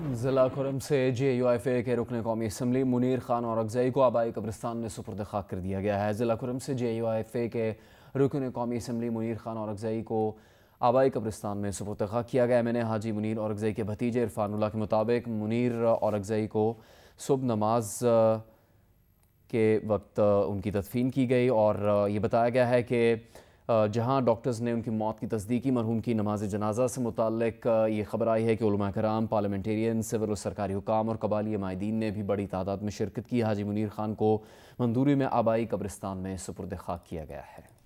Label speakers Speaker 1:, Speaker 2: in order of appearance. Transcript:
Speaker 1: जिला खुरम से जे U F A के रुकन कौमी इसम्बली मुनीर खान और अगजई को आबाई कब्रिस्तान में सुपुरद खाक कर दिया गया है जिला खुरम से जे यू एफ ए के रुकन कौमी इसम्बली मुनीर खान और अगजई को आबाई कब्रिस्तान में सुपुरद खाक किया गया मैंने हाजी मुनीर और अगजई के भतीजे इरफानुल्ला के मुताबिक मुनीर और अगजई को सुबह नमाज के वक्त उनकी तदफीन की गई और ये बताया गया है कि जहां डॉक्टर्स ने उनकी मौत की की मरहूम की नमाज जनाजा से मुतल ये खबर आई है कि कराम पार्लियामेंटेरियन सिविल और सरकारी हुकाम और कबाली माहदीन ने भी बड़ी तादाद में शिरकत की हाजी मुनीर खान को मंदूरी में आबाई कब्रिस्तान में सुपुरद खाक किया गया है